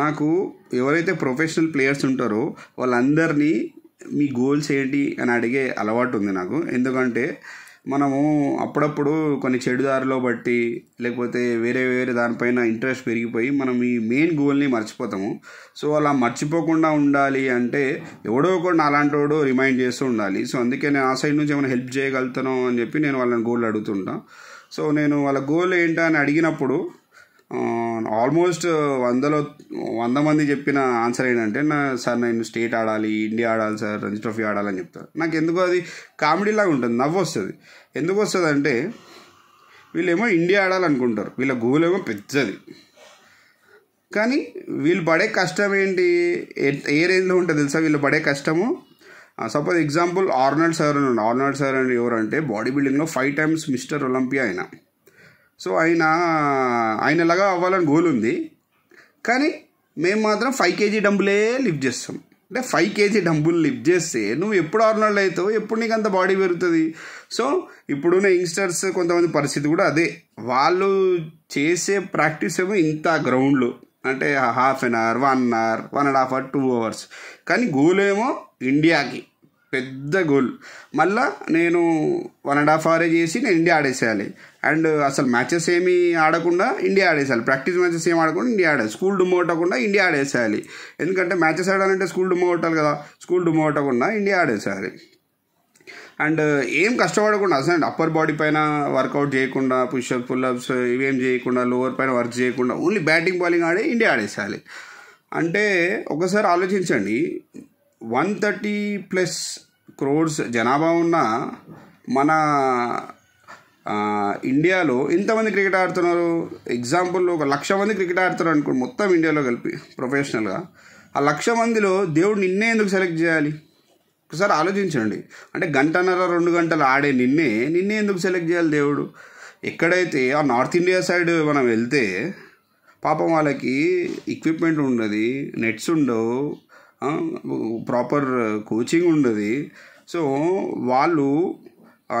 నాకు ఎవరైతే professional players ఉంటారో వాళ్ళందరినీ మీ గోల్స్ ఏంటి అని అడిగే అలవాటు ఉంది నాకు ఎందుకంటే మనము అప్పుడప్పుడు కొన్ని చెడుదారిలో బట్టి లేకపోతే వేరే వేరే దానిపైన ఇంట్రెస్ట్ పెరిగిపోయి మనం ఈ మెయిన్ గోల్ని మర్చిపోతాము సో అలా మర్చిపోకుండా ఉండాలి అంటే ఎవడో ఒక నాలాంటి వాడు రిమైండ్ చేస్తూ ఉండాలి సో అందుకే నేను ఆ సైడ్ నుంచి ఏమైనా హెల్ప్ చేయగలుగుతాను అని చెప్పి నేను వాళ్ళని గోల్ అడుగుతుంటాను సో నేను వాళ్ళ గోల్ ఏంటని అడిగినప్పుడు ఆల్మోస్ట్ వందలో వంద మంది చెప్పిన ఆన్సర్ ఏంటంటే నా సార్ నేను స్టేట్ ఆడాలి ఇండియా ఆడాలి సార్ రంజీ ట్రోఫీ ఆడాలని చెప్తారు నాకు ఎందుకో అది కామెడీ లాగా ఉంటుంది నవ్వు వస్తుంది ఎందుకు వస్తుంది అంటే వీళ్ళేమో ఇండియా ఆడాలనుకుంటారు వీళ్ళ గోల్ ఏమో పెద్దది కానీ వీళ్ళు పడే కష్టం ఏంటి ఏ రేంజ్లో ఉంటుంది తెలుసా వీళ్ళు పడే కష్టము సపోజ్ ఎగ్జాంపుల్ ఆర్నాల్డ్ సార్ అని ఆర్నాల్డ్ సార్ అని ఎవరంటే బాడీ బిల్డింగ్లో ఫైవ్ టైమ్స్ మిస్టర్ ఒలింపియా అయినా సో ఆయన ఆయనలాగా అవ్వాలని గోల్ ఉంది కానీ మేము మాత్రం ఫైవ్ కేజీ డంబులే లిఫ్ట్ చేస్తాం అంటే ఫైవ్ కేజీ డంబుల్ లిఫ్ట్ చేస్తే నువ్వు ఎప్పుడు ఆరునాళ్ళు అవుతావు ఎప్పుడు నీకు అంత బాడీ పెరుగుతుంది సో ఇప్పుడున్న యంగ్స్టర్స్ కొంతమంది పరిస్థితి కూడా అదే వాళ్ళు చేసే ప్రాక్టీస్ ఏమో ఇంత గ్రౌండ్లో అంటే half an hour one hour one and half hour two hours కానీ గోల్ ఏమో ఇండియాకి పెద్ద గోల్ మళ్ళా నేను వన్ అండ్ హాఫ్ అవరే చేసి నేను ఇండియా ఆడేసేయాలి అండ్ అసలు మ్యాచెస్ ఏమి ఆడకుండా ఇండియా ఆడేసేయాలి ప్రాక్టీస్ మ్యాచెస్ ఏమి ఆడకుండా ఇండియా ఆడాలి స్కూల్ డుమ్ కొట్టకుండా ఇండియా ఆడేసేయాలి ఎందుకంటే మ్యాచెస్ ఆడాలంటే స్కూల్ డుమ్ కొట్టాలి కదా స్కూల్ డుమ్ కొట్టకుండా ఇండియా ఆడేసేయాలి అండ్ ఏం కష్టపడకుండా అసలు అప్పర్ బాడీ పైన వర్కౌట్ చేయకుండా పుష్అప్ పుల్అప్స్ ఇవేం చేయకుండా లోవర్ పైన వర్క్ చేయకుండా ఓన్లీ బ్యాటింగ్ బౌలింగ్ ఆడి ఇండియా ఆడేసేయాలి అంటే ఒకసారి ఆలోచించండి వన్ థర్టీ ప్లస్ క్రోడ్స్ జనాభా ఉన్న మన ఇండియాలో ఎంతమంది క్రికెట్ ఆడుతున్నారు ఎగ్జాంపుల్ ఒక లక్ష మంది క్రికెట్ ఆడుతున్నారు అనుకోండి మొత్తం ఇండియాలో కలిపి ప్రొఫెషనల్గా ఆ లక్ష మందిలో దేవుడు నిన్నే ఎందుకు సెలెక్ట్ చేయాలి ఒకసారి ఆలోచించండి అంటే గంటన్నర రెండు గంటలు ఆడే నిన్నే నిన్నే ఎందుకు సెలెక్ట్ చేయాలి దేవుడు ఎక్కడైతే ఆ నార్త్ ఇండియా సైడ్ మనం వెళ్తే పాపం వాళ్ళకి ఎక్విప్మెంట్ ఉండదు నెట్స్ ఉండవు ప్రాపర్ కోచింగ్ ఉండదు సో వాళ్ళు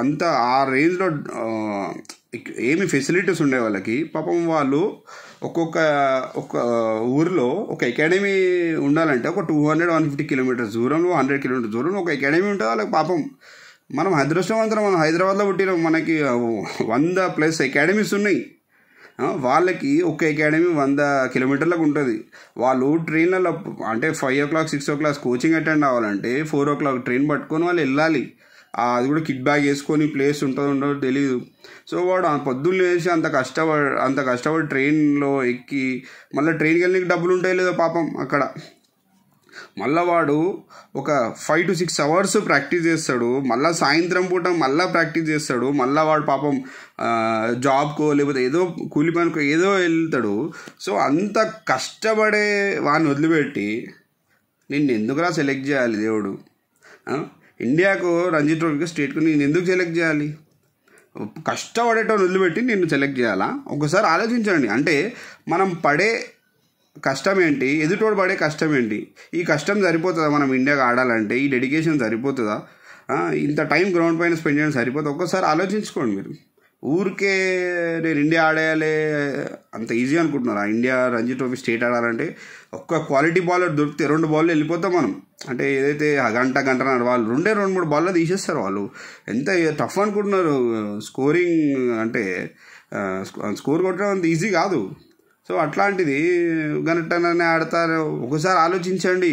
అంత ఆ రేంజ్లో ఏమి ఫెసిలిటీస్ ఉండే వాళ్ళకి పాపం వాళ్ళు ఒక్కొక్క ఒక ఊరిలో ఒక అకాడమీ ఉండాలంటే ఒక two hundred one fifty kilometres దూరంలో హండ్రెడ్ కిలోమీటర్స్ దూరంలో ఒక అకాడమీ ఉంటుంది వాళ్ళకి పాపం మనం అదృష్టవంతరం మనం హైదరాబాద్లో పుట్టినాం మనకి వంద ప్లస్ అకాడమీస్ ఉన్నాయి వాళ్ళకి ఒక అకాడమీ వంద కిలోమీటర్లకు ఉంటుంది వాళ్ళు ట్రైన్లలో అంటే five o'clock six o'clock coaching attend అవ్వాలంటే ఫోర్ ఓ క్లాక్ ట్రైన్ పట్టుకొని వాళ్ళు వెళ్ళాలి అది కూడా కిట్ బ్యాగ్ వేసుకొని ప్లేస్ ఉంటుందో ఉండదో తెలియదు సో వాడు పొద్దున్న వేసి అంత కష్టపడి అంత కష్టపడి ట్రైన్లో ఎక్కి మళ్ళీ ట్రైన్కి వెళ్ళి డబ్బులు ఉంటాయి లేదో పాపం అక్కడ మళ్ళవాడు ఒక five to six hours practice చేస్తాడు మళ్ళీ సాయంత్రం పూట మళ్ళీ ప్రాక్టీస్ చేస్తాడు మళ్ళీ వాడు పాపం జాబ్కో లేకపోతే ఏదో కూలి పనికో ఏదో వెళ్తాడు సో అంత కష్టపడే వాడిని వదిలిపెట్టి నిన్ను ఎందుకురా సెలెక్ట్ చేయాలి దేవుడు ఇండియాకు రంజీ ట్రోఫీకి స్టేట్కు నేను ఎందుకు సెలెక్ట్ చేయాలి కష్టపడేటోని వదిలిపెట్టి నిన్ను సెలెక్ట్ చేయాలా ఒకసారి ఆలోచించండి అంటే మనం పడే కష్టం ఏంటి ఎదుటోడు పడే కష్టం ఏంటి ఈ కష్టం సరిపోతుందా మనం ఇండియాగా ఆడాలంటే ఈ డెడికేషన్ సరిపోతుందా ఇంత టైం గ్రౌండ్ పైన స్పెండ్ చేయడం సరిపోతుంది ఒక్కసారి ఆలోచించుకోండి మీరు ఊరికే నేను ఇండియా ఆడేయాలి అంత ఈజీ అనుకుంటున్నారా ఇండియా రంజీ ట్రోఫీ స్టేట్ ఆడాలంటే ఒక్క క్వాలిటీ బౌలర్ దొరికితే రెండు బాల్లో వెళ్ళిపోతాం మనం అంటే ఏదైతే గంట గంట వాళ్ళు రెండే రెండు మూడు బాల్లో తీసేస్తారు వాళ్ళు ఎంత టఫ్ అనుకుంటున్నారు స్కోరింగ్ అంటే స్కోర్ కొట్టడం అంత ఈజీ కాదు సో అట్లాంటిది గనట్టనని ఆడతారు ఒకసారి ఆలోచించండి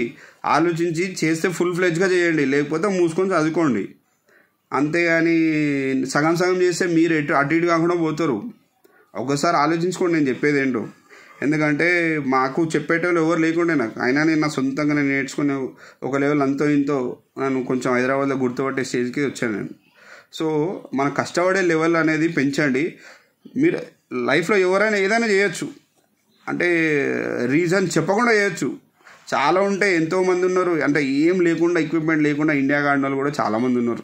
ఆలోచించి చేస్తే ఫుల్ ఫ్లెజ్గా చేయండి లేకపోతే మూసుకొని చదువుకోండి అంతేగాని సగం సగం చేస్తే మీరు ఎటు అటు ఇటు కాకుండా పోతారు ఒకసారి ఆలోచించుకోండి నేను చెప్పేది ఏంటో ఎందుకంటే మాకు చెప్పేటోళ్ళు ఎవరు లేకుండే నాకు అయినా నేను నా సొంతంగా నేను నేర్చుకునే ఒక లెవెల్ అంతో ఇంతో నన్ను కొంచెం హైదరాబాద్లో గుర్తుపట్టే స్టేజ్కి వచ్చాను నేను సో మనం కష్టపడే లెవెల్ అనేది పెంచండి మీరు లైఫ్లో ఎవరైనా ఏదైనా చేయొచ్చు అంటే రీజన్ చెప్పకుండా చేయొచ్చు చాలా ఉంటే ఎంతోమంది ఉన్నారు అంటే ఏం లేకుండా ఎక్విప్మెంట్ లేకుండా ఇండియా గార్డెన్ వాళ్ళు కూడా చాలామంది ఉన్నారు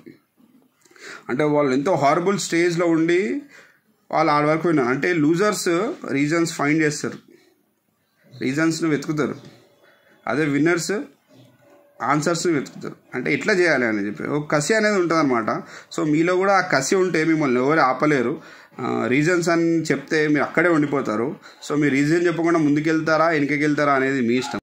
అంటే వాళ్ళు ఎంతో హారబుల్ స్టేజ్లో ఉండి వాళ్ళు ఆడ వరకు పోయినారు అంటే లూజర్స్ రీజన్స్ ఫైండ్ చేస్తారు రీజన్స్ను వెతుకుతారు అదే విన్నర్స్ ఆన్సర్స్ని వెతుకుతారు అంటే ఎట్లా చేయాలి అని చెప్పి ఒక కసి అనేది ఉంటుంది సో మీలో కూడా ఆ కసి ఉంటే మిమ్మల్ని ఎవరు ఆపలేరు రీజన్స్ అని చెప్తే మీరు అక్కడే ఉండిపోతారు సో మీ రీజన్ చెప్పకుండా ముందుకెళ్తారా వెనకెళ్తారా వెళ్తారా అనేది మీ ఇష్టం